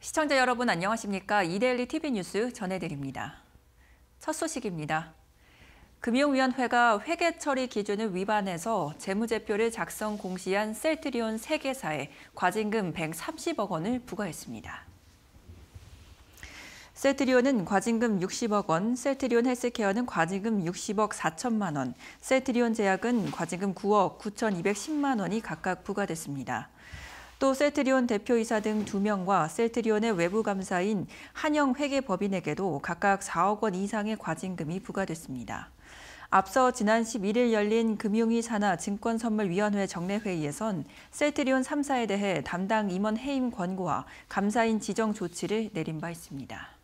시청자 여러분 안녕하십니까? 이데일리 TV 뉴스 전해드립니다. 첫 소식입니다. 금융위원회가 회계 처리 기준을 위반해서 재무제표를 작성 공시한 셀트리온 3개사에 과징금 130억 원을 부과했습니다. 셀트리온은 과징금 60억 원, 셀트리온 헬스케어는 과징금 60억 4천만 원, 셀트리온 제약은 과징금 9억 9,210만 원이 각각 부과됐습니다. 또 셀트리온 대표이사 등 2명과 셀트리온의 외부 감사인 한영 회계법인에게도 각각 4억 원 이상의 과징금이 부과됐습니다. 앞서 지난 11일 열린 금융위 산하 증권선물위원회 정례회의에선 셀트리온 3사에 대해 담당 임원 해임 권고와 감사인 지정 조치를 내린 바 있습니다.